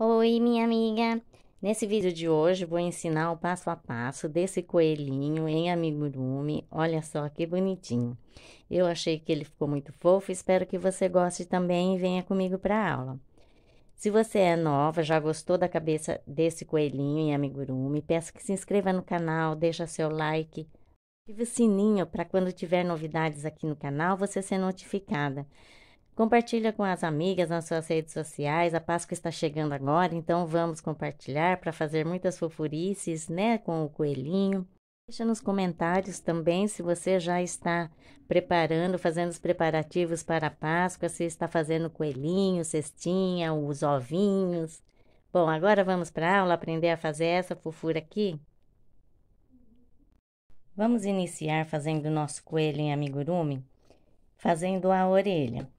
Oi, minha amiga! Nesse vídeo de hoje vou ensinar o passo a passo desse coelhinho em amigurumi. Olha só que bonitinho! Eu achei que ele ficou muito fofo, espero que você goste também e venha comigo para a aula. Se você é nova, já gostou da cabeça desse coelhinho em amigurumi, peço que se inscreva no canal, deixa seu like, ative o sininho para quando tiver novidades aqui no canal você ser notificada. Compartilha com as amigas nas suas redes sociais. A Páscoa está chegando agora, então vamos compartilhar para fazer muitas fofurices, né, com o coelhinho. Deixa nos comentários também se você já está preparando, fazendo os preparativos para a Páscoa, se está fazendo coelhinho, cestinha, os ovinhos. Bom, agora vamos para a aula aprender a fazer essa fofura aqui. Vamos iniciar fazendo o nosso coelho em amigurumi, fazendo a orelha.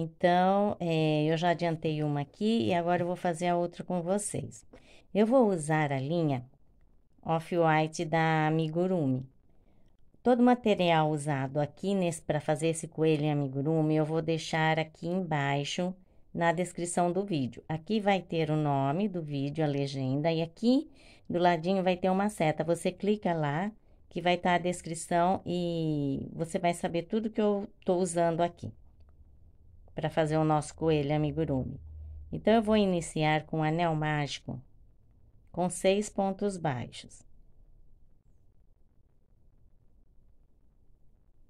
Então, é, eu já adiantei uma aqui e agora eu vou fazer a outra com vocês. Eu vou usar a linha Off-White da Amigurumi. Todo o material usado aqui para fazer esse coelho amigurumi, eu vou deixar aqui embaixo na descrição do vídeo. Aqui vai ter o nome do vídeo, a legenda, e aqui do ladinho vai ter uma seta. Você clica lá, que vai estar tá a descrição e você vai saber tudo que eu estou usando aqui para fazer o nosso coelho amigurumi. Então eu vou iniciar com um anel mágico com seis pontos baixos.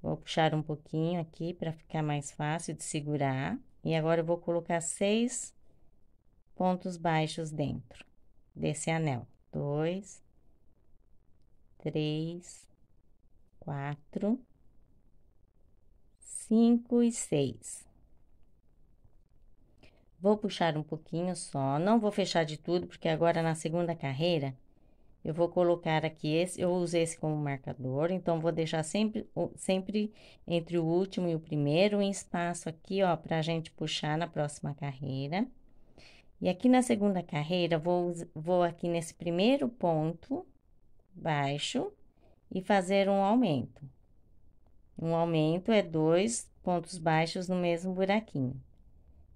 Vou puxar um pouquinho aqui para ficar mais fácil de segurar. E agora eu vou colocar seis pontos baixos dentro desse anel. Dois, três, quatro, cinco e seis. Vou puxar um pouquinho só, não vou fechar de tudo, porque agora na segunda carreira eu vou colocar aqui esse, eu usei esse como marcador, então vou deixar sempre, sempre entre o último e o primeiro um espaço aqui, ó, pra gente puxar na próxima carreira. E aqui na segunda carreira, vou, vou aqui nesse primeiro ponto baixo e fazer um aumento. Um aumento é dois pontos baixos no mesmo buraquinho.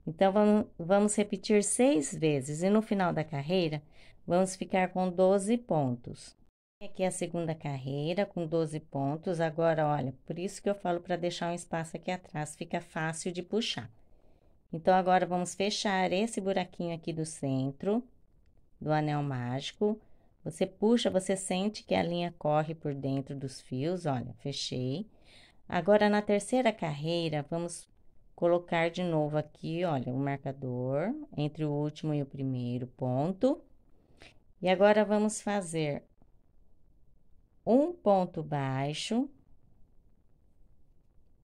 Então, vamos repetir seis vezes e no final da carreira, vamos ficar com 12 pontos. Aqui é a segunda carreira com 12 pontos. Agora, olha, por isso que eu falo para deixar um espaço aqui atrás, fica fácil de puxar. Então, agora vamos fechar esse buraquinho aqui do centro do anel mágico. Você puxa, você sente que a linha corre por dentro dos fios, olha, fechei. Agora, na terceira carreira, vamos colocar de novo aqui, olha, o um marcador entre o último e o primeiro ponto. E agora vamos fazer um ponto baixo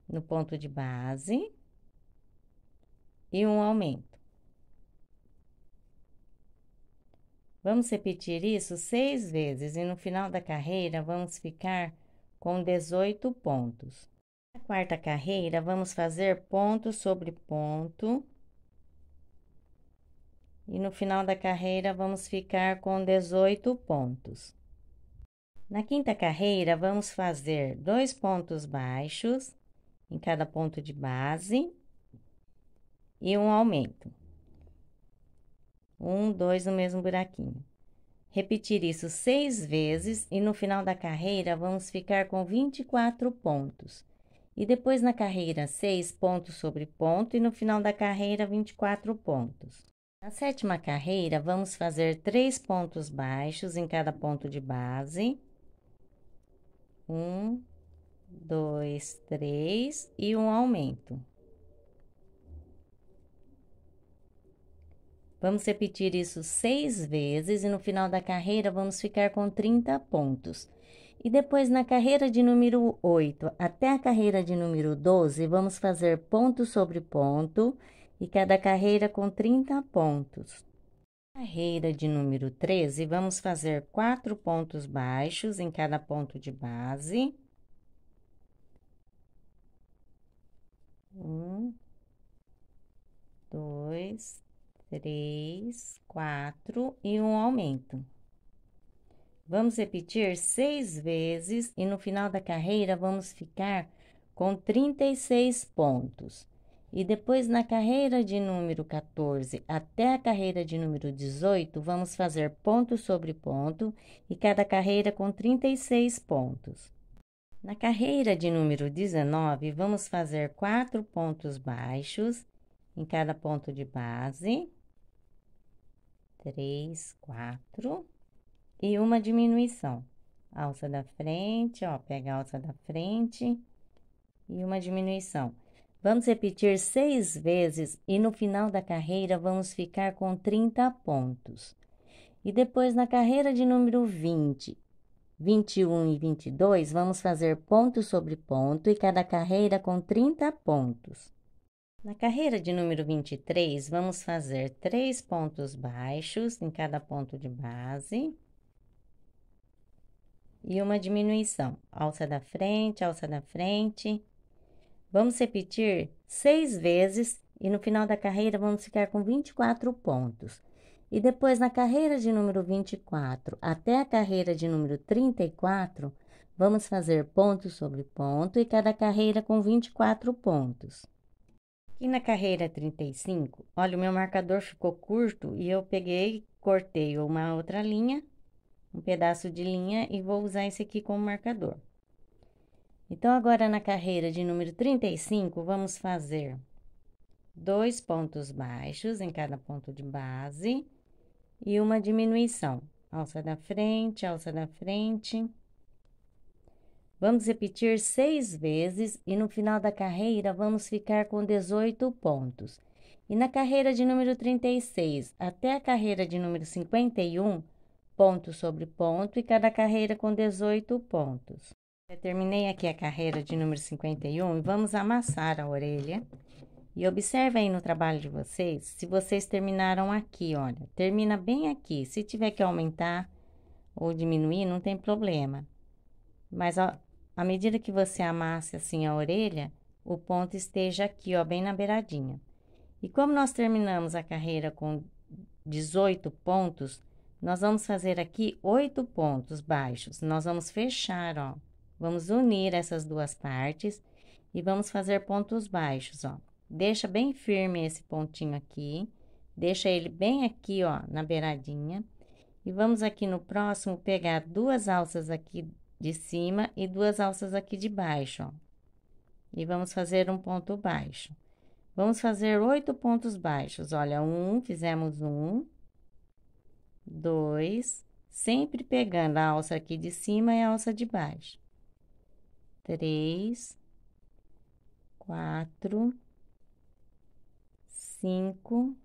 no ponto de base e um aumento. Vamos repetir isso seis vezes e no final da carreira vamos ficar com 18 pontos quarta carreira, vamos fazer ponto sobre ponto. E no final da carreira, vamos ficar com 18 pontos. Na quinta carreira, vamos fazer dois pontos baixos em cada ponto de base e um aumento. Um, dois no mesmo buraquinho. Repetir isso seis vezes e no final da carreira vamos ficar com 24 pontos. E depois na carreira 6 pontos sobre ponto e no final da carreira 24 pontos. Na sétima carreira, vamos fazer 3 pontos baixos em cada ponto de base. 1, 2, 3 e um aumento. Vamos repetir isso seis vezes e no final da carreira vamos ficar com 30 pontos. E depois, na carreira de número 8 até a carreira de número 12, vamos fazer ponto sobre ponto e cada carreira com 30 pontos. Na carreira de número 13, vamos fazer 4 pontos baixos em cada ponto de base. Um, dois, três, quatro e um aumento. Vamos repetir seis vezes e no final da carreira vamos ficar com 36 pontos. E depois, na carreira de número 14 até a carreira de número 18, vamos fazer ponto sobre ponto e cada carreira com 36 pontos. Na carreira de número 19, vamos fazer quatro pontos baixos em cada ponto de base. Três, quatro e uma diminuição. Alça da frente, ó, pega a alça da frente e uma diminuição. Vamos repetir seis vezes e no final da carreira vamos ficar com 30 pontos. E depois na carreira de número 20, 21 e 22, vamos fazer ponto sobre ponto e cada carreira com 30 pontos. Na carreira de número 23, vamos fazer três pontos baixos em cada ponto de base e uma diminuição. Alça da frente, alça da frente. Vamos repetir seis vezes e no final da carreira vamos ficar com 24 pontos. E depois, na carreira de número 24 até a carreira de número 34, vamos fazer ponto sobre ponto e cada carreira com 24 pontos. E na carreira 35, olha, o meu marcador ficou curto e eu peguei, cortei uma outra linha um pedaço de linha e vou usar esse aqui como marcador. Então, agora na carreira de número 35, vamos fazer dois pontos baixos em cada ponto de base e uma diminuição. Alça da frente, alça da frente. Vamos repetir seis vezes e no final da carreira vamos ficar com 18 pontos. E na carreira de número 36 até a carreira de número 51, ponto sobre ponto, e cada carreira com 18 pontos. Eu terminei aqui a carreira de número 51 e vamos amassar a orelha. E observa aí no trabalho de vocês, se vocês terminaram aqui, olha, termina bem aqui. Se tiver que aumentar ou diminuir, não tem problema. Mas ó, à medida que você amasse assim a orelha, o ponto esteja aqui, ó, bem na beiradinha. E como nós terminamos a carreira com 18 pontos, nós vamos fazer aqui oito pontos baixos. Nós vamos fechar, ó. Vamos unir essas duas partes e vamos fazer pontos baixos, ó. Deixa bem firme esse pontinho aqui. Deixa ele bem aqui, ó, na beiradinha. E vamos aqui no próximo pegar duas alças aqui de cima e duas alças aqui de baixo, ó. E vamos fazer um ponto baixo. Vamos fazer oito pontos baixos. Olha, um, fizemos um, dois, sempre pegando a alça aqui de cima e a alça de baixo. Três, quatro, cinco,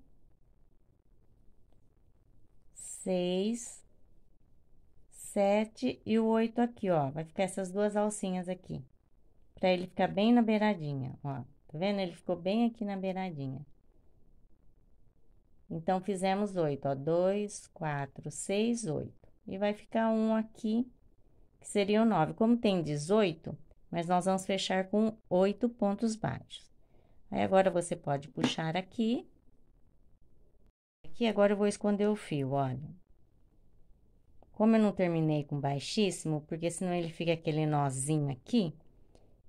seis, sete e o oito aqui, ó. Vai ficar essas duas alcinhas aqui, pra ele ficar bem na beiradinha, ó. Tá vendo? Ele ficou bem aqui na beiradinha. Então, fizemos oito, ó, dois, quatro, seis, oito. E vai ficar um aqui, que seria o nove. Como tem 18, mas nós vamos fechar com oito pontos baixos. Aí, agora, você pode puxar aqui. Aqui, agora, eu vou esconder o fio, olha. Como eu não terminei com baixíssimo, porque senão ele fica aquele nozinho aqui.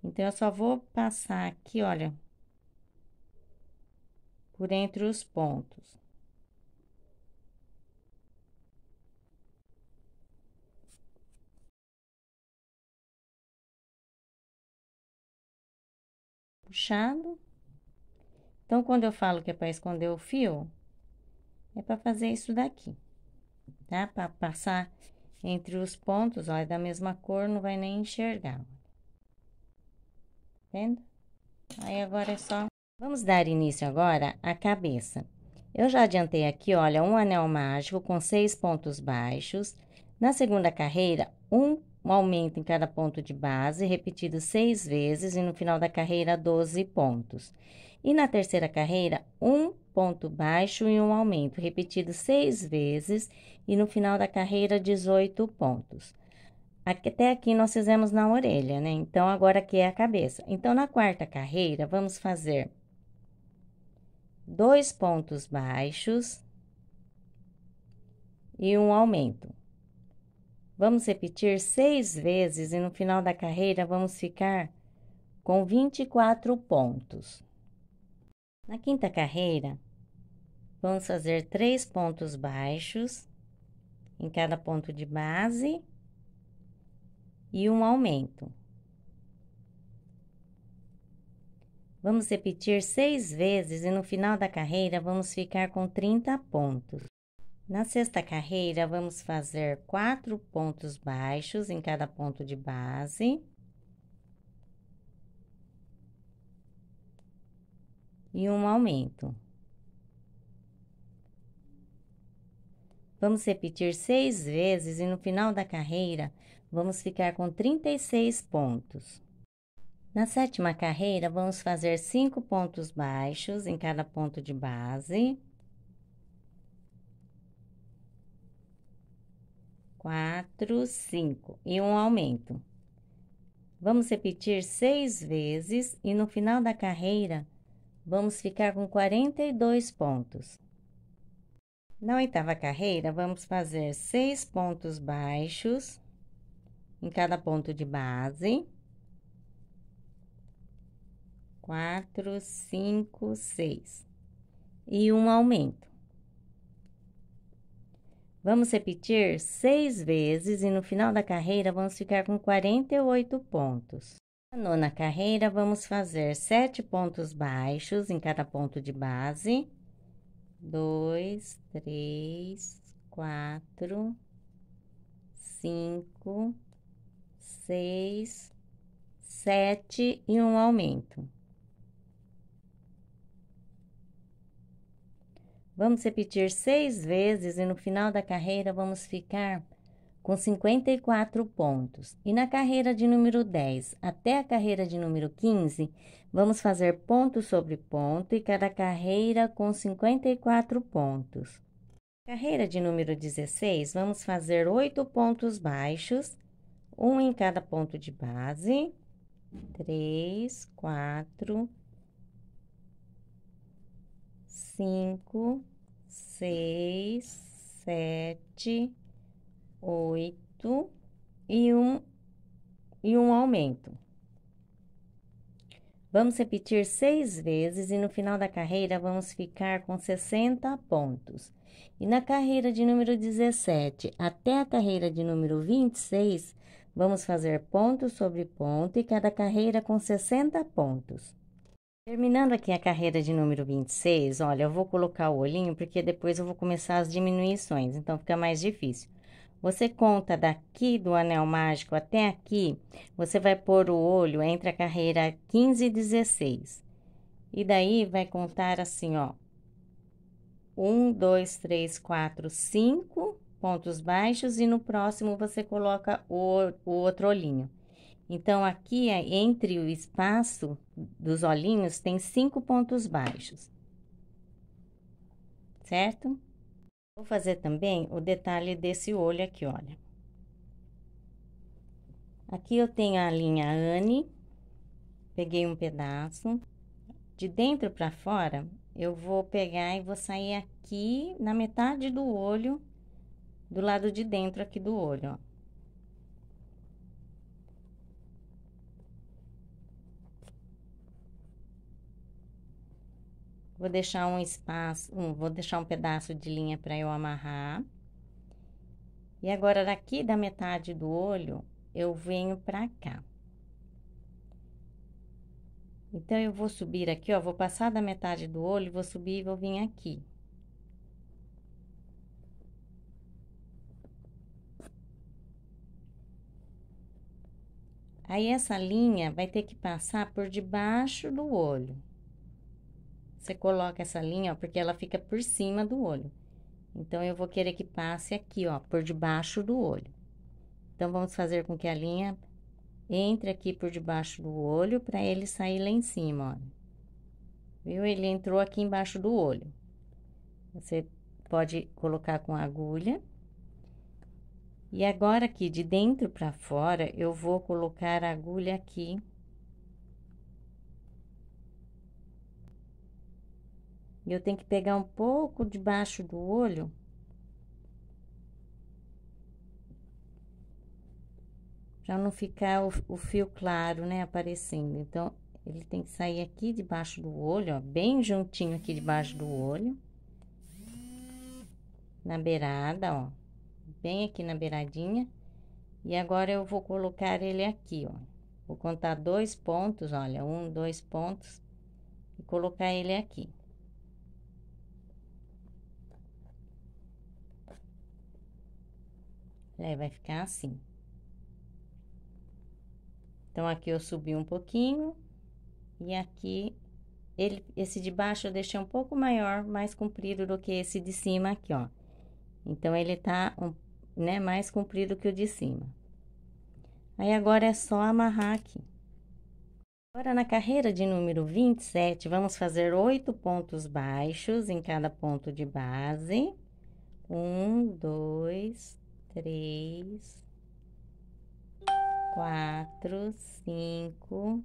Então, eu só vou passar aqui, olha, por entre os pontos. puxado. Então, quando eu falo que é para esconder o fio, é para fazer isso daqui, tá? Para passar entre os pontos, Olha, é da mesma cor, não vai nem enxergar. Vendo? Aí agora é só... Vamos dar início agora à cabeça. Eu já adiantei aqui, olha, um anel mágico com seis pontos baixos. Na segunda carreira, um um aumento em cada ponto de base, repetido seis vezes, e no final da carreira, 12 pontos. E na terceira carreira, um ponto baixo e um aumento, repetido seis vezes, e no final da carreira, 18 pontos. Até aqui nós fizemos na orelha, né? Então, agora aqui é a cabeça. Então, na quarta carreira, vamos fazer dois pontos baixos e um aumento. Vamos repetir seis vezes e no final da carreira vamos ficar com 24 pontos. Na quinta carreira, vamos fazer três pontos baixos em cada ponto de base e um aumento. Vamos repetir seis vezes e no final da carreira vamos ficar com 30 pontos. Na sexta carreira, vamos fazer quatro pontos baixos em cada ponto de base. E um aumento. Vamos repetir seis vezes e no final da carreira, vamos ficar com 36 pontos. Na sétima carreira, vamos fazer cinco pontos baixos em cada ponto de base. quatro, cinco e um aumento. Vamos repetir seis vezes e no final da carreira vamos ficar com 42 pontos. Na oitava carreira, vamos fazer seis pontos baixos em cada ponto de base. Quatro, cinco, seis. E um aumento. Vamos repetir seis vezes e no final da carreira vamos ficar com 48 pontos. Na nona carreira, vamos fazer sete pontos baixos em cada ponto de base. Dois, três, quatro, cinco, seis, sete e um aumento. Vamos repetir seis vezes e no final da carreira vamos ficar com 54 pontos. E na carreira de número 10 até a carreira de número 15, vamos fazer ponto sobre ponto e cada carreira com 54 pontos. Carreira de número 16, vamos fazer oito pontos baixos, um em cada ponto de base. três, quatro cinco, seis, sete, oito e um, e um aumento. Vamos repetir seis vezes e no final da carreira vamos ficar com 60 pontos. E na carreira de número 17 até a carreira de número 26, vamos fazer ponto sobre ponto e cada carreira com 60 pontos. Terminando aqui a carreira de número 26, olha, eu vou colocar o olhinho porque depois eu vou começar as diminuições, então fica mais difícil. Você conta daqui do anel mágico até aqui, você vai pôr o olho entre a carreira 15 e 16. E daí vai contar assim, ó. 1, 2, 3, 4, 5 pontos baixos e no próximo você coloca o, o outro olhinho. Então, aqui é, entre o espaço dos olhinhos tem cinco pontos baixos, certo? Vou fazer também o detalhe desse olho aqui, olha. Aqui eu tenho a linha Anne, peguei um pedaço. De dentro para fora, eu vou pegar e vou sair aqui na metade do olho, do lado de dentro aqui do olho, ó. Vou deixar um espaço, um, vou deixar um pedaço de linha para eu amarrar. E agora, daqui da metade do olho, eu venho para cá. Então, eu vou subir aqui, ó, vou passar da metade do olho, vou subir e vou vir aqui. Aí, essa linha vai ter que passar por debaixo do olho. Você coloca essa linha, ó, porque ela fica por cima do olho. Então, eu vou querer que passe aqui, ó, por debaixo do olho. Então, vamos fazer com que a linha entre aqui por debaixo do olho para ele sair lá em cima, ó. Viu? Ele entrou aqui embaixo do olho. Você pode colocar com a agulha. E agora aqui de dentro para fora, eu vou colocar a agulha aqui E eu tenho que pegar um pouco debaixo do olho. Pra não ficar o, o fio claro, né, aparecendo. Então, ele tem que sair aqui debaixo do olho, ó, bem juntinho aqui debaixo do olho. Na beirada, ó, bem aqui na beiradinha. E agora eu vou colocar ele aqui, ó. Vou contar dois pontos, olha, um, dois pontos. E colocar ele aqui. Aí, é, vai ficar assim. Então, aqui eu subi um pouquinho. E aqui, ele, esse de baixo eu deixei um pouco maior, mais comprido do que esse de cima aqui, ó. Então, ele tá, um, né, mais comprido que o de cima. Aí, agora é só amarrar aqui. Agora, na carreira de número 27, vamos fazer oito pontos baixos em cada ponto de base. Um, dois, três, quatro, cinco,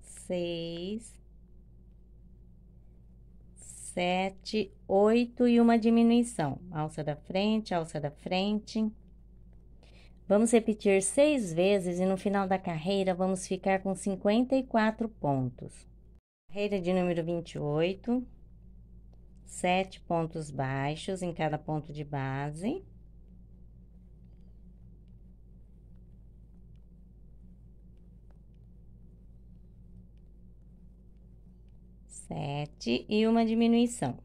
seis, sete, oito e uma diminuição. Alça da frente, alça da frente. Vamos repetir seis vezes e no final da carreira vamos ficar com 54 pontos. Carreira de número 28, sete pontos baixos em cada ponto de base. sete e uma diminuição.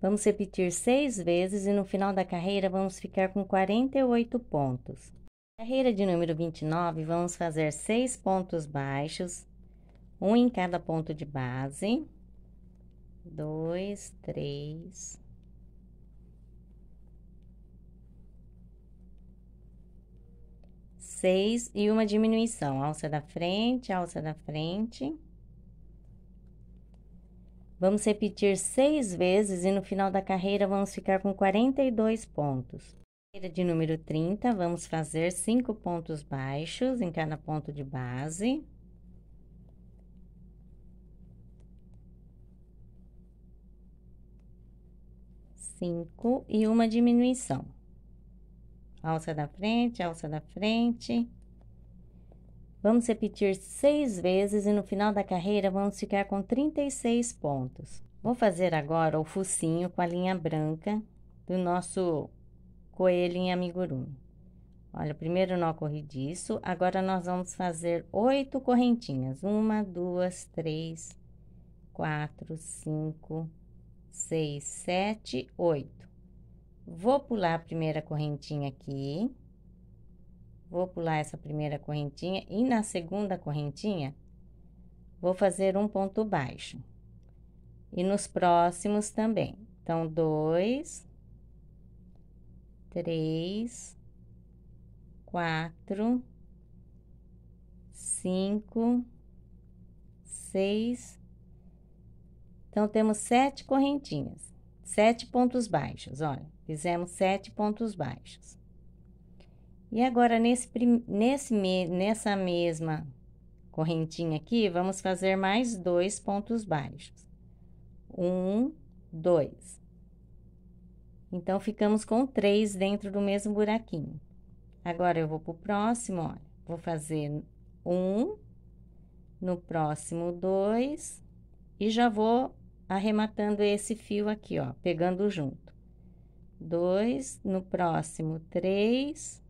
Vamos repetir seis vezes e no final da carreira vamos ficar com 48 pontos. Carreira de número 29, vamos fazer seis pontos baixos, um em cada ponto de base. Dois, três, seis e uma diminuição. Alça da frente, alça da frente. Vamos repetir seis vezes e no final da carreira vamos ficar com 42 pontos. Carreira de número 30, vamos fazer cinco pontos baixos em cada ponto de base. Cinco e uma diminuição. Alça da frente, alça da frente. Vamos repetir seis vezes e no final da carreira vamos ficar com 36 pontos. Vou fazer agora o focinho com a linha branca do nosso coelho em amigurumi. Olha, primeiro nó corridiço, agora nós vamos fazer oito correntinhas. Uma, duas, três, quatro, cinco, seis, sete, oito. Vou pular a primeira correntinha aqui. Vou pular essa primeira correntinha e na segunda correntinha vou fazer um ponto baixo. E nos próximos também. Então, dois, três, quatro, cinco, seis. Então, temos sete correntinhas, sete pontos baixos, olha. Fizemos sete pontos baixos. E agora, nesse, nesse, nessa mesma correntinha aqui, vamos fazer mais dois pontos baixos. Um, dois. Então, ficamos com três dentro do mesmo buraquinho. Agora, eu vou pro próximo, olha. Vou fazer um, no próximo dois, e já vou arrematando esse fio aqui, ó, pegando junto dois, no próximo, três.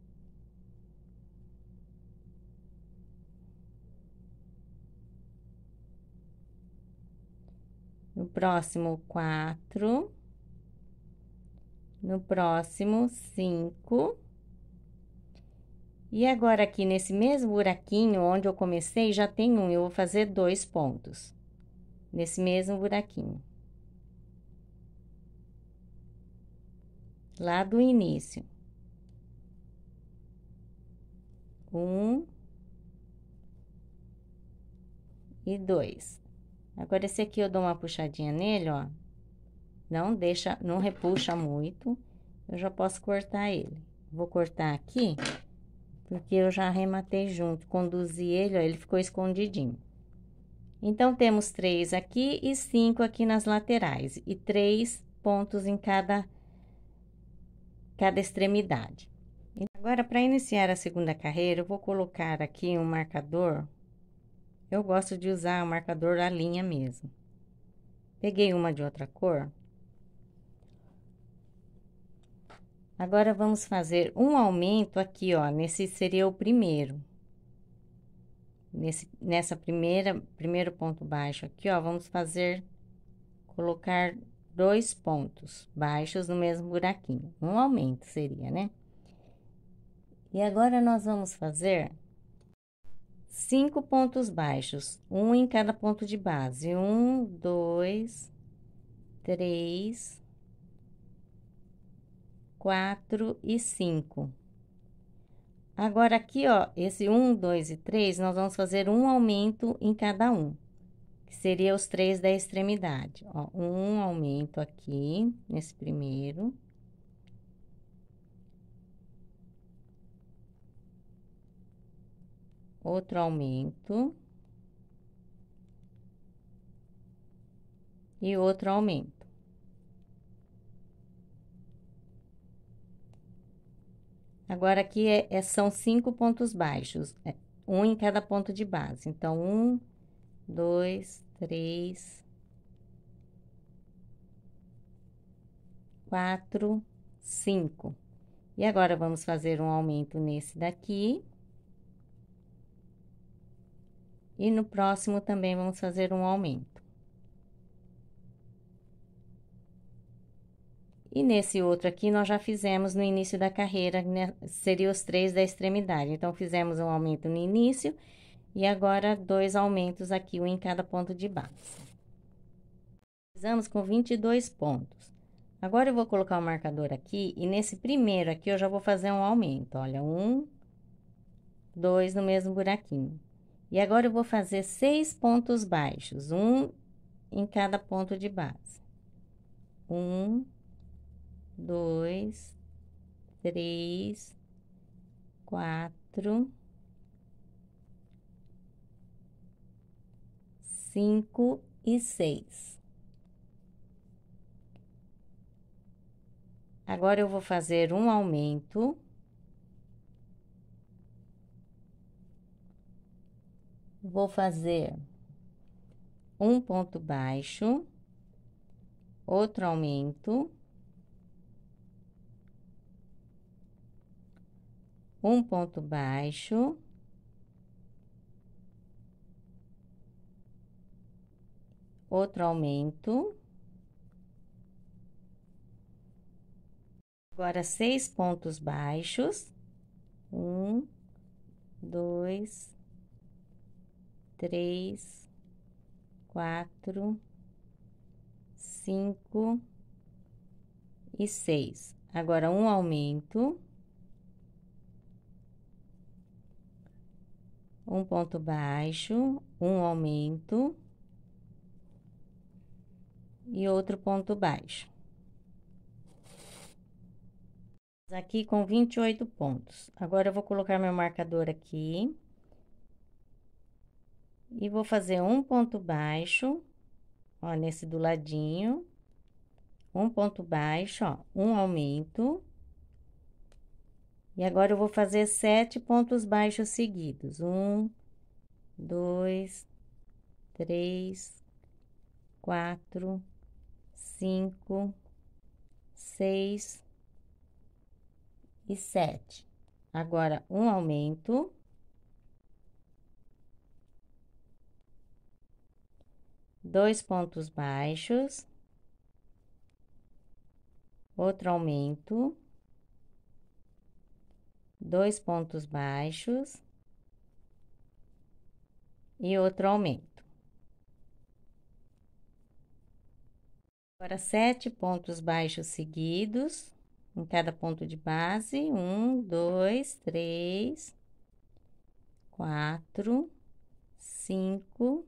No próximo, quatro. No próximo, cinco. E agora, aqui nesse mesmo buraquinho onde eu comecei, já tem um, eu vou fazer dois pontos. Nesse mesmo buraquinho. lá do início. Um e dois. Agora, esse aqui eu dou uma puxadinha nele, ó. Não deixa, não repuxa muito. Eu já posso cortar ele. Vou cortar aqui, porque eu já arrematei junto. Conduzi ele, ó, ele ficou escondidinho. Então, temos três aqui e cinco aqui nas laterais. E três pontos em cada cada extremidade. Agora, para iniciar a segunda carreira, eu vou colocar aqui um marcador. Eu gosto de usar o marcador da linha mesmo. Peguei uma de outra cor. Agora, vamos fazer um aumento aqui, ó. Nesse seria o primeiro. Nesse, nessa primeira, primeiro ponto baixo aqui, ó, vamos fazer, colocar dois pontos baixos no mesmo buraquinho. Um aumento seria, né? E agora nós vamos fazer cinco pontos baixos, um em cada ponto de base. Um, dois, três, quatro e cinco. Agora, aqui, ó, esse um, dois e três, nós vamos fazer um aumento em cada um que seria os três da extremidade. Ó, um aumento aqui, nesse primeiro. Outro aumento. E outro aumento. Agora, aqui é, é, são cinco pontos baixos, é, um em cada ponto de base. Então, um, dois, três, quatro, cinco. E agora vamos fazer um aumento nesse daqui. E no próximo também vamos fazer um aumento. E nesse outro aqui, nós já fizemos no início da carreira, né? seria os três da extremidade. Então, fizemos um aumento no início e agora, dois aumentos aqui, um em cada ponto de base. Finalizamos com 22 pontos. Agora, eu vou colocar o marcador aqui, e nesse primeiro aqui, eu já vou fazer um aumento. Olha, um, dois no mesmo buraquinho. E agora, eu vou fazer seis pontos baixos, um em cada ponto de base. Um, dois, três, quatro 5 e 6. Agora eu vou fazer um aumento. Vou fazer um ponto baixo, outro aumento, um ponto baixo, outro aumento. Agora, seis pontos baixos. Um, dois, três, quatro, cinco e seis. Agora, um aumento. Um ponto baixo, um aumento e outro ponto baixo. Aqui com 28 pontos. Agora, eu vou colocar meu marcador aqui. E vou fazer um ponto baixo, ó, nesse do ladinho. Um ponto baixo, ó, um aumento. E agora, eu vou fazer sete pontos baixos seguidos. Um, dois, três, quatro, cinco, seis e sete. Agora, um aumento. Dois pontos baixos. Outro aumento. Dois pontos baixos. E outro aumento. Agora, sete pontos baixos seguidos em cada ponto de base. Um, dois, três, quatro, cinco,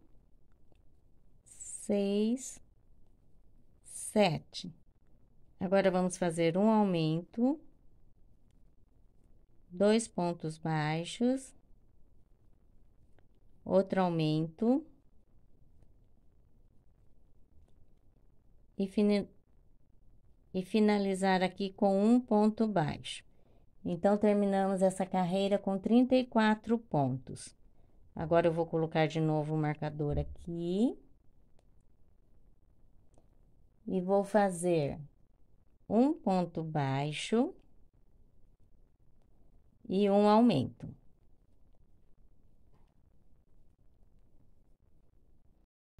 seis, sete. Agora, vamos fazer um aumento, dois pontos baixos, outro aumento e, fini... e finalizar aqui com um ponto baixo. Então, terminamos essa carreira com 34 pontos. Agora, eu vou colocar de novo o marcador aqui. E vou fazer um ponto baixo e um aumento.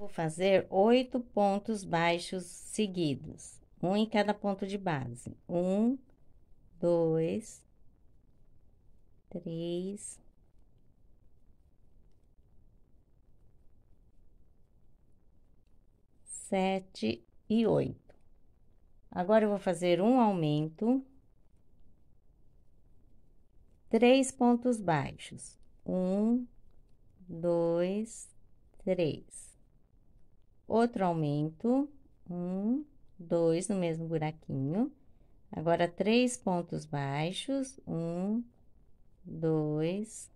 Vou fazer oito pontos baixos seguidos, um em cada ponto de base. Um, dois, três, sete e oito. Agora, eu vou fazer um aumento, três pontos baixos. Um, dois, três outro aumento, um, dois no mesmo buraquinho. Agora, três pontos baixos, um, dois,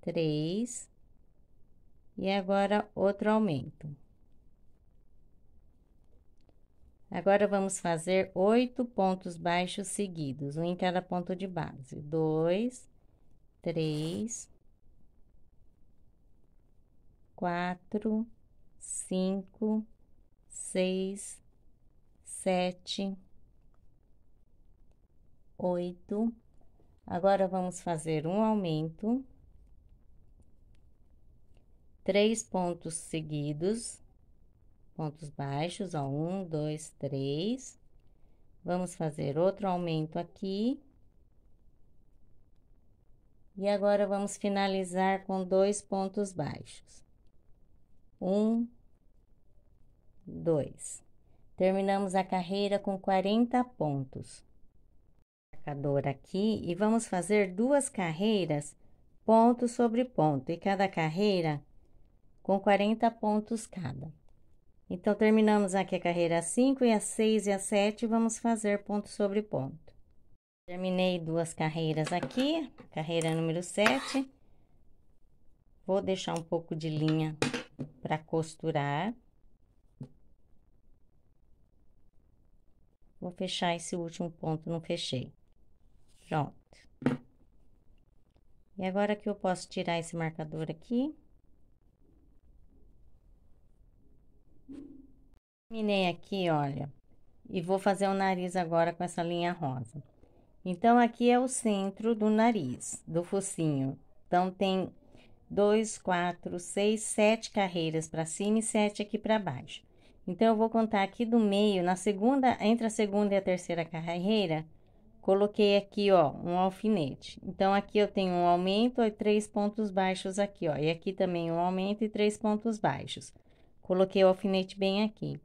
três, e agora outro aumento. Agora, vamos fazer oito pontos baixos seguidos, um em cada ponto de base. Dois, três, quatro, cinco, seis, sete, oito. Agora vamos fazer um aumento, três pontos seguidos, pontos baixos, ó, um, dois, três. Vamos fazer outro aumento aqui. E agora, vamos finalizar com dois pontos baixos. Um, dois. Terminamos a carreira com 40 pontos. Marcador aqui e vamos fazer duas carreiras ponto sobre ponto e cada carreira com 40 pontos cada. Então, terminamos aqui a carreira 5 e a 6 e a 7, vamos fazer ponto sobre ponto. Terminei duas carreiras aqui, carreira número 7. Vou deixar um pouco de linha para costurar. Vou fechar esse último ponto, não fechei. Pronto. E agora que eu posso tirar esse marcador aqui. Terminei aqui, olha. E vou fazer o nariz agora com essa linha rosa. Então, aqui é o centro do nariz, do focinho. Então, tem 2, 4, 6, 7 carreiras para cima e 7 aqui para baixo. Então, eu vou contar aqui do meio, na segunda, entre a segunda e a terceira carreira, coloquei aqui, ó, um alfinete. Então, aqui eu tenho um aumento e três pontos baixos aqui, ó. E aqui também um aumento e três pontos baixos. Coloquei o alfinete bem aqui.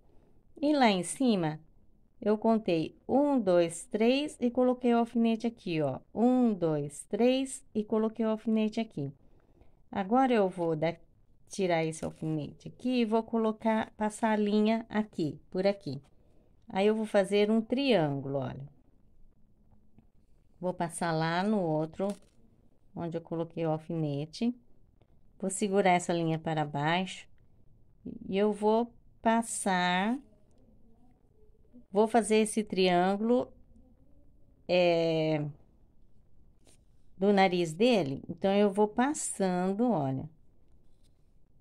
E lá em cima, eu contei um, dois, três e coloquei o alfinete aqui, ó. Um, dois, três e coloquei o alfinete aqui. Agora, eu vou da, tirar esse alfinete aqui e vou colocar, passar a linha aqui, por aqui. Aí, eu vou fazer um triângulo, olha. Vou passar lá no outro, onde eu coloquei o alfinete. Vou segurar essa linha para baixo. E eu vou passar... Vou fazer esse triângulo... É do nariz dele. Então, eu vou passando, olha,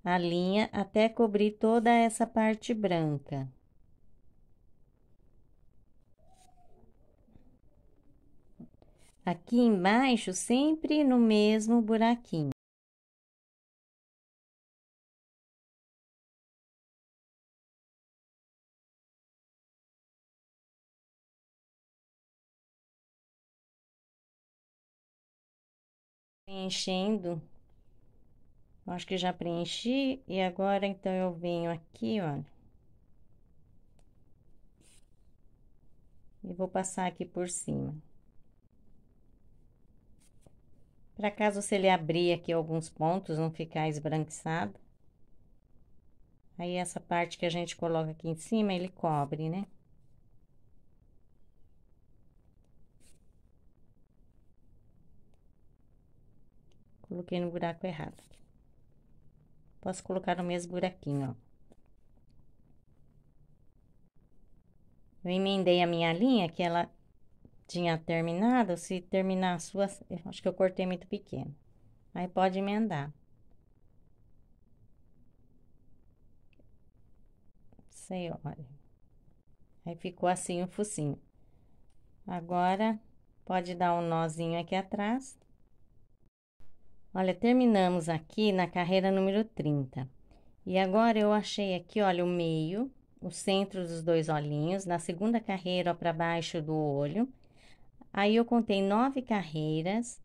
a linha até cobrir toda essa parte branca. Aqui embaixo, sempre no mesmo buraquinho. preenchendo. Acho que já preenchi. E agora, então, eu venho aqui, olha. E vou passar aqui por cima. Para caso se ele abrir aqui alguns pontos, não ficar esbranquiçado. Aí, essa parte que a gente coloca aqui em cima, ele cobre, né? Coloquei no buraco errado. Posso colocar no mesmo buraquinho, ó. Eu emendei a minha linha que ela tinha terminado. Se terminar a sua, acho que eu cortei muito pequeno. Aí pode emendar. Sei, olha. Aí ficou assim o focinho. Agora, pode dar um nozinho aqui atrás. Olha, terminamos aqui na carreira número 30. E agora eu achei aqui, olha, o meio, o centro dos dois olhinhos, na segunda carreira para baixo do olho. Aí eu contei nove carreiras.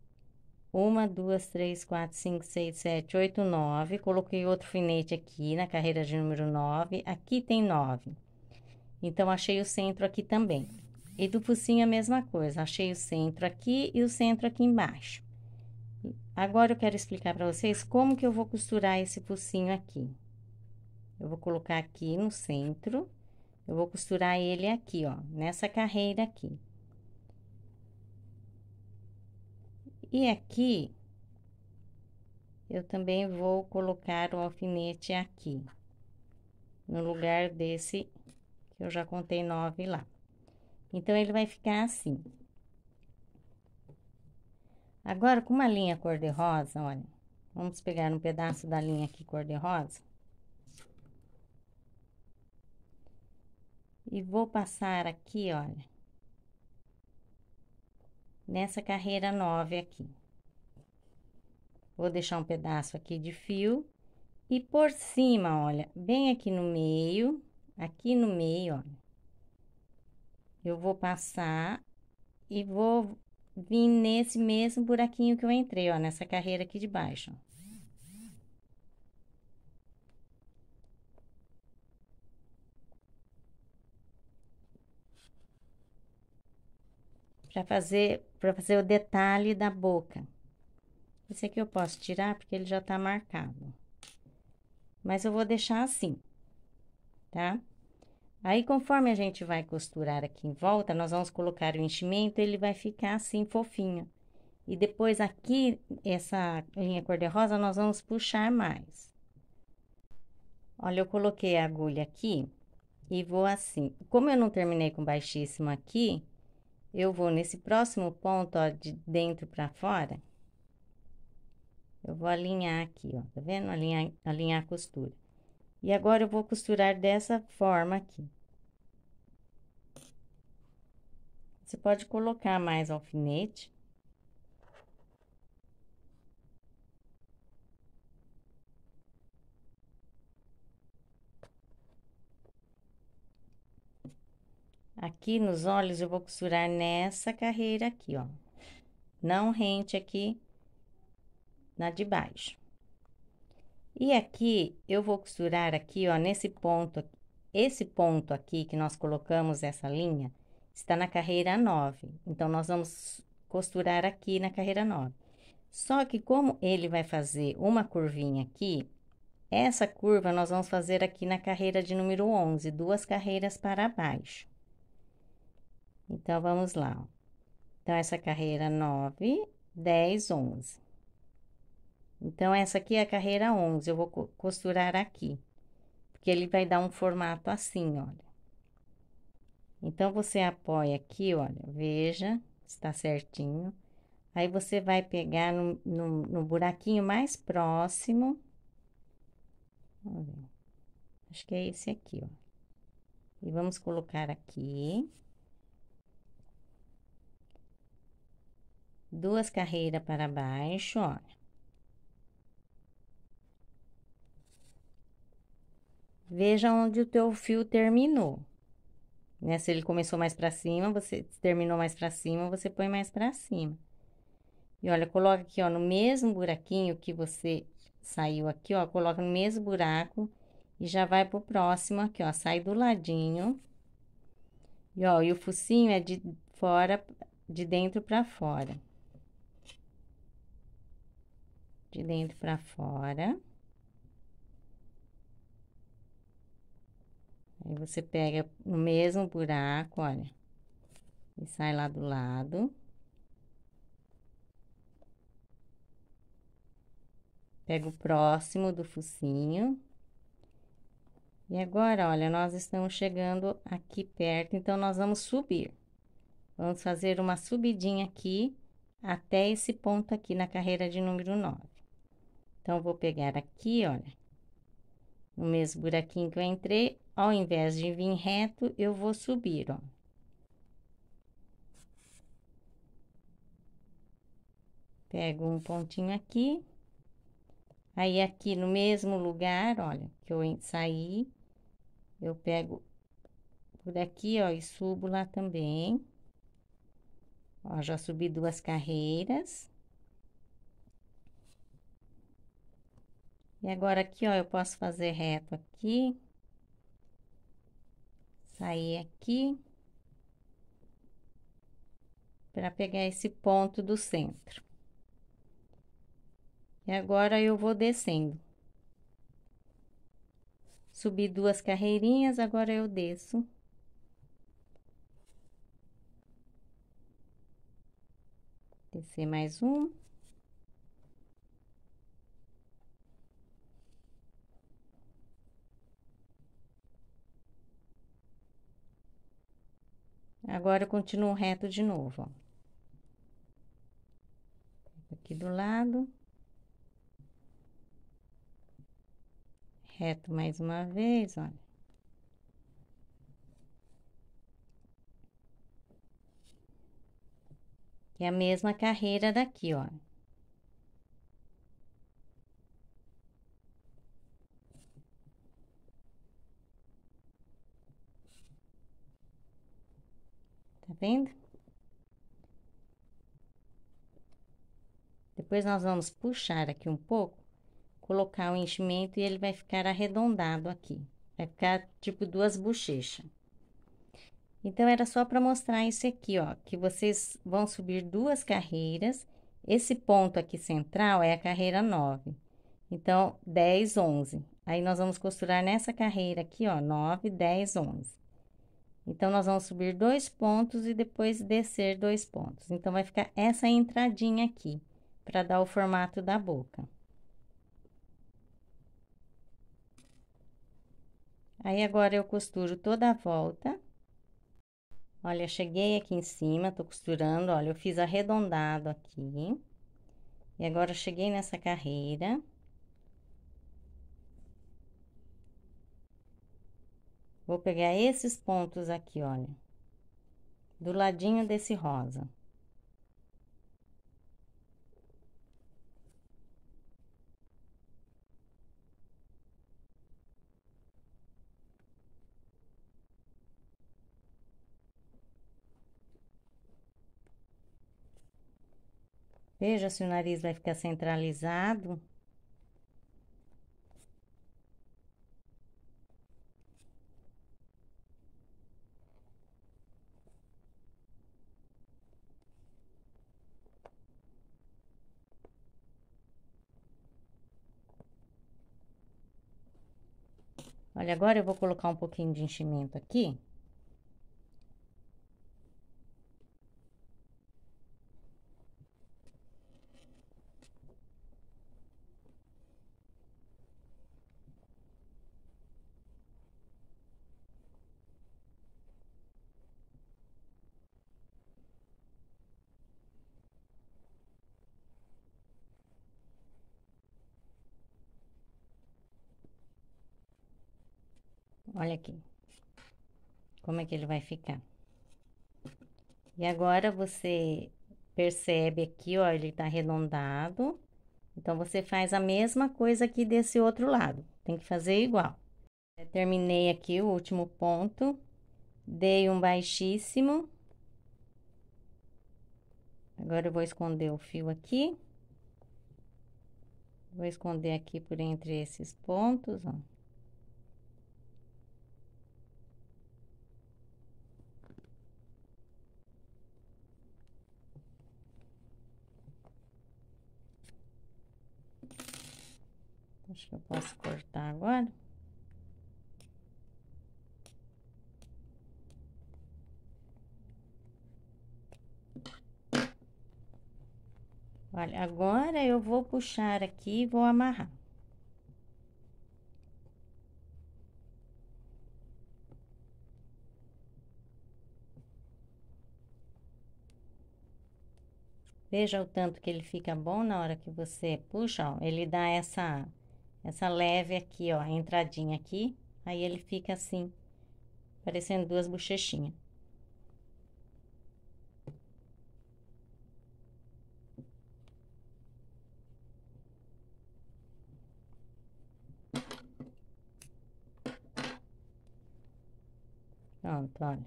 Uma, duas, três, quatro, cinco, seis, sete, oito, nove. Coloquei outro finete aqui na carreira de número nove. Aqui tem nove. Então, achei o centro aqui também. E do focinho a mesma coisa, achei o centro aqui e o centro aqui embaixo. Agora eu quero explicar para vocês como que eu vou costurar esse focinho aqui. Eu vou colocar aqui no centro, eu vou costurar ele aqui, ó, nessa carreira aqui. E aqui, eu também vou colocar o alfinete aqui, no lugar desse que eu já contei nove lá. Então, ele vai ficar assim. Agora, com uma linha cor-de-rosa, olha, vamos pegar um pedaço da linha aqui cor-de-rosa. E vou passar aqui, olha, nessa carreira 9 aqui. Vou deixar um pedaço aqui de fio e por cima, olha, bem aqui no meio, aqui no meio, olha. Eu vou passar e vou vim nesse mesmo buraquinho que eu entrei, ó, nessa carreira aqui de baixo. Para fazer, para fazer o detalhe da boca. Esse aqui eu posso tirar porque ele já tá marcado. Mas eu vou deixar assim, tá? Tá? Aí, conforme a gente vai costurar aqui em volta, nós vamos colocar o enchimento, ele vai ficar assim fofinho. E depois aqui, essa linha cor-de-rosa, nós vamos puxar mais. Olha, eu coloquei a agulha aqui e vou assim. Como eu não terminei com baixíssimo aqui, eu vou nesse próximo ponto, ó, de dentro para fora. Eu vou alinhar aqui, ó, tá vendo? Alinhar, alinhar a costura. E agora eu vou costurar dessa forma aqui. Você pode colocar mais alfinete. Aqui nos olhos eu vou costurar nessa carreira aqui, ó. Não rente aqui na de baixo. E aqui, eu vou costurar aqui, ó, nesse ponto, esse ponto aqui que nós colocamos essa linha, está na carreira 9. Então, nós vamos costurar aqui na carreira 9. Só que como ele vai fazer uma curvinha aqui, essa curva nós vamos fazer aqui na carreira de número 11, duas carreiras para baixo. Então, vamos lá. Ó. Então, essa carreira 9, 10, 11. Então, essa aqui é a carreira 11, eu vou costurar aqui, porque ele vai dar um formato assim, olha. Então, você apoia aqui, olha, veja, está certinho. Aí, você vai pegar no, no, no buraquinho mais próximo. Vamos ver. Acho que é esse aqui, ó. E vamos colocar aqui. Duas carreiras para baixo, olha. Veja onde o teu fio terminou. Né? Se ele começou mais para cima, você terminou mais para cima, você põe mais para cima. E olha, coloca aqui, ó, no mesmo buraquinho que você saiu aqui, ó, coloca no mesmo buraco e já vai pro próximo aqui, ó, sai do ladinho. E ó, e o focinho é de fora, de dentro para fora. De dentro para fora. Aí você pega no mesmo buraco, olha, e sai lá do lado. Pega o próximo do focinho. E agora, olha, nós estamos chegando aqui perto, então nós vamos subir. Vamos fazer uma subidinha aqui até esse ponto aqui na carreira de número 9. Então, vou pegar aqui, olha, o mesmo buraquinho que eu entrei, ao invés de vir reto, eu vou subir, ó. Pego um pontinho aqui. Aí, aqui no mesmo lugar, olha, que eu saí, eu pego por aqui, ó, e subo lá também. Ó, já subi duas carreiras. E agora aqui, ó, eu posso fazer reto aqui. Sair aqui. Para pegar esse ponto do centro. E agora eu vou descendo. Subi duas carreirinhas, agora eu desço. Descer mais um. Agora, eu continuo reto de novo, ó. Aqui do lado. Reto mais uma vez, olha. É a mesma carreira daqui, ó. entende? Depois nós vamos puxar aqui um pouco, colocar o enchimento e ele vai ficar arredondado aqui. Vai ficar tipo duas bochechas. Então, era só para mostrar isso aqui, ó, que vocês vão subir duas carreiras. Esse ponto aqui central é a carreira 9. Então, 10, 11. Aí, nós vamos costurar nessa carreira aqui, ó, 9, 10, 11. Então, nós vamos subir dois pontos e depois descer dois pontos. Então, vai ficar essa entradinha aqui, para dar o formato da boca. Aí, agora, eu costuro toda a volta. Olha, cheguei aqui em cima, tô costurando, olha, eu fiz arredondado aqui. E agora, cheguei nessa carreira. Vou pegar esses pontos aqui, olha. Do ladinho desse rosa. Veja se o nariz vai ficar centralizado Olha, agora eu vou colocar um pouquinho de enchimento aqui. Olha aqui. Como é que ele vai ficar. E agora, você percebe aqui, ó, ele tá arredondado. Então, você faz a mesma coisa aqui desse outro lado. Tem que fazer igual. terminei aqui o último ponto. Dei um baixíssimo. Agora, eu vou esconder o fio aqui. Vou esconder aqui por entre esses pontos, ó. Acho que eu posso cortar agora. Olha, agora eu vou puxar aqui e vou amarrar. Veja o tanto que ele fica bom na hora que você puxa, ó, ele dá essa essa leve aqui, ó, a entradinha aqui, aí ele fica assim, parecendo duas bochechinhas. Pronto, olha.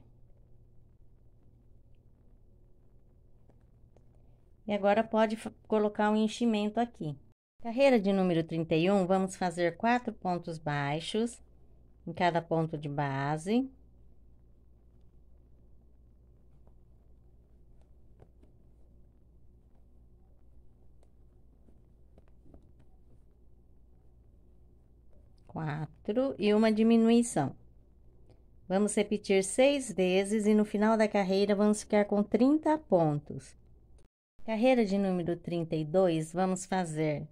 E agora pode colocar um enchimento aqui. Carreira de número 31, vamos fazer quatro pontos baixos em cada ponto de base. Quatro e uma diminuição. Vamos repetir seis vezes e no final da carreira vamos ficar com 30 pontos. Carreira de número 32, vamos fazer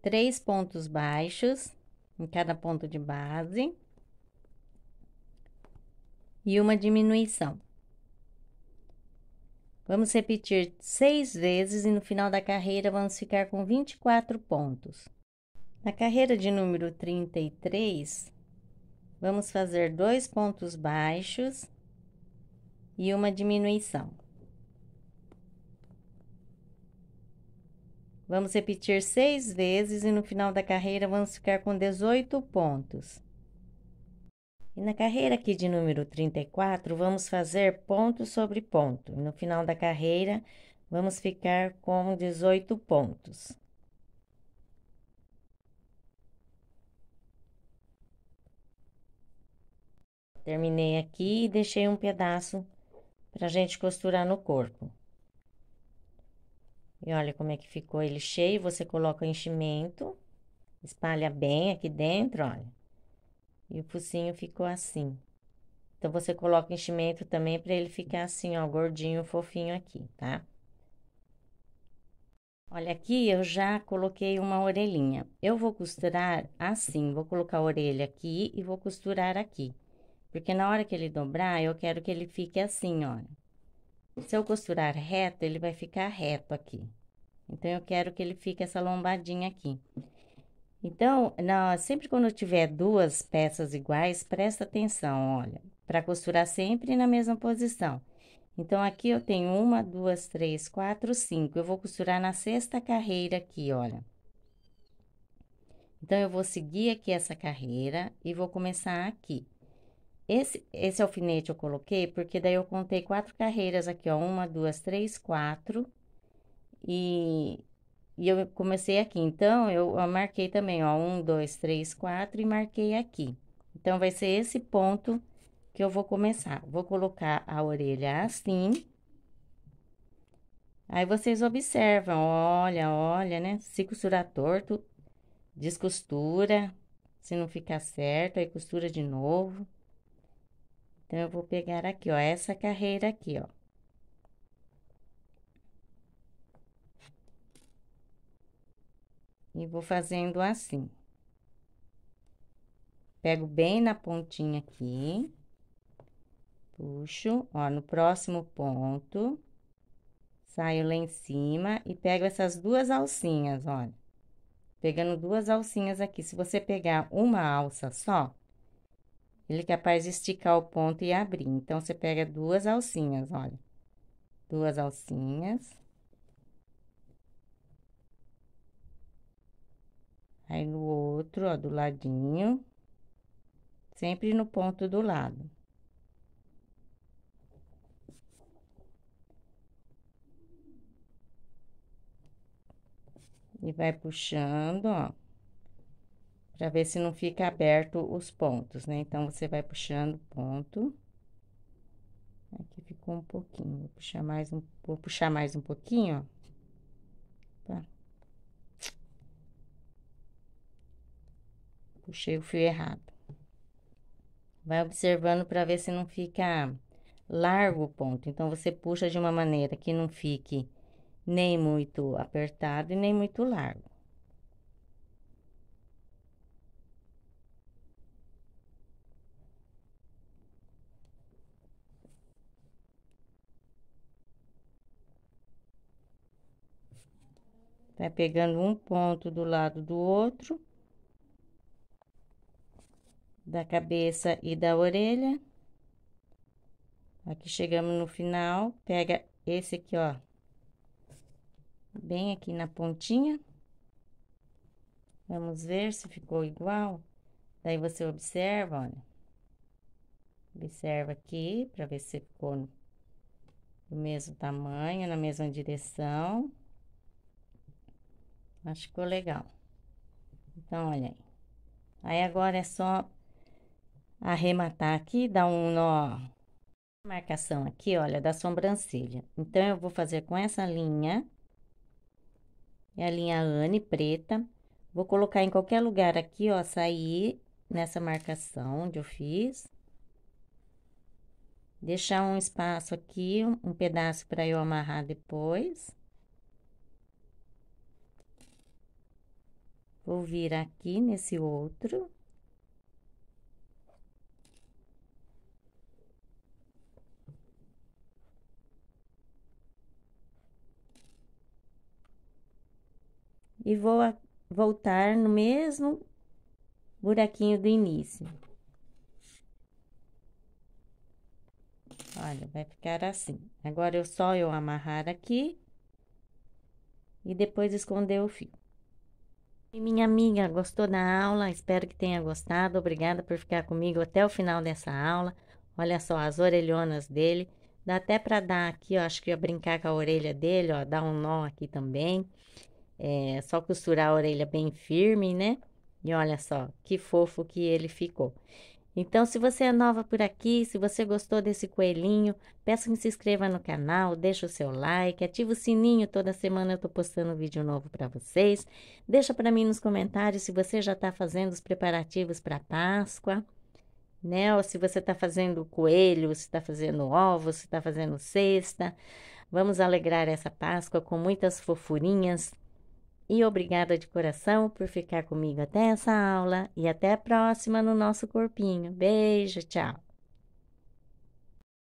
três pontos baixos em cada ponto de base e uma diminuição. Vamos repetir seis vezes e no final da carreira vamos ficar com 24 pontos. Na carreira de número 33, vamos fazer dois pontos baixos e uma diminuição. Vamos repetir seis vezes e no final da carreira vamos ficar com 18 pontos. E na carreira aqui de número 34, vamos fazer ponto sobre ponto. No final da carreira, vamos ficar com 18 pontos. Terminei aqui e deixei um pedaço para a gente costurar no corpo. E olha como é que ficou ele cheio. Você coloca o enchimento, espalha bem aqui dentro, olha. E o focinho ficou assim. Então, você coloca o enchimento também para ele ficar assim, ó, gordinho, fofinho aqui, tá? Olha aqui, eu já coloquei uma orelhinha. Eu vou costurar assim, vou colocar a orelha aqui e vou costurar aqui. Porque na hora que ele dobrar, eu quero que ele fique assim, olha. Se eu costurar reto, ele vai ficar reto aqui. Então, eu quero que ele fique essa lombadinha aqui. Então, sempre quando tiver duas peças iguais, presta atenção, olha, para costurar sempre na mesma posição. Então, aqui eu tenho uma, duas, três, quatro, cinco. Eu vou costurar na sexta carreira aqui, olha. Então, eu vou seguir aqui essa carreira e vou começar aqui. Esse, esse alfinete eu coloquei porque daí eu contei quatro carreiras aqui, ó. Uma, duas, três, quatro. E, e eu comecei aqui. Então, eu, eu marquei também, ó. Um, dois, três, quatro e marquei aqui. Então, vai ser esse ponto que eu vou começar. Vou colocar a orelha assim. Aí, vocês observam, olha, olha, né? Se costurar torto, descostura. Se não ficar certo, aí costura de novo. Então, eu vou pegar aqui, ó, essa carreira aqui, ó. E vou fazendo assim. Pego bem na pontinha aqui. Puxo, ó, no próximo ponto. Saio lá em cima e pego essas duas alcinhas, olha. Pegando duas alcinhas aqui. Se você pegar uma alça só, ele é capaz de esticar o ponto e abrir. Então, você pega duas alcinhas, olha. Duas alcinhas. Aí, no outro, ó, do ladinho. Sempre no ponto do lado. E vai puxando, ó para ver se não fica aberto os pontos, né? Então, você vai puxando ponto. Aqui ficou um pouquinho, vou puxar mais um, vou puxar mais um pouquinho, ó. Tá. Puxei o fio errado. Vai observando para ver se não fica largo o ponto. Então, você puxa de uma maneira que não fique nem muito apertado e nem muito largo. Vai né, pegando um ponto do lado do outro. Da cabeça e da orelha. Aqui chegamos no final, pega esse aqui, ó. Bem aqui na pontinha. Vamos ver se ficou igual. Daí você observa, olha. Observa aqui para ver se ficou do mesmo tamanho, na mesma direção. Acho que ficou legal. Então, olha aí. Aí agora é só arrematar aqui, dar um nó, marcação aqui, olha, da sobrancelha. Então, eu vou fazer com essa linha, é a linha Anne preta. Vou colocar em qualquer lugar aqui, ó, sair nessa marcação onde eu fiz. Deixar um espaço aqui, um pedaço para eu amarrar depois. Vou vir aqui nesse outro. E vou voltar no mesmo buraquinho do início. Olha, vai ficar assim. Agora, eu só eu amarrar aqui. E depois esconder o fio. E minha amiga, gostou da aula? Espero que tenha gostado. Obrigada por ficar comigo até o final dessa aula. Olha só as orelhonas dele. Dá até para dar aqui, ó, acho que ia brincar com a orelha dele, ó, dar um nó aqui também. É só costurar a orelha bem firme, né? E olha só, que fofo que ele ficou. Então, se você é nova por aqui, se você gostou desse coelhinho, peço que se inscreva no canal, deixa o seu like, ativa o sininho, toda semana eu estou postando um vídeo novo para vocês. Deixa para mim nos comentários se você já está fazendo os preparativos para Páscoa, né? Ou se você está fazendo coelho, se está fazendo ovo, se está fazendo cesta. Vamos alegrar essa Páscoa com muitas fofurinhas, e obrigada de coração por ficar comigo até essa aula e até a próxima no nosso corpinho. Beijo, tchau!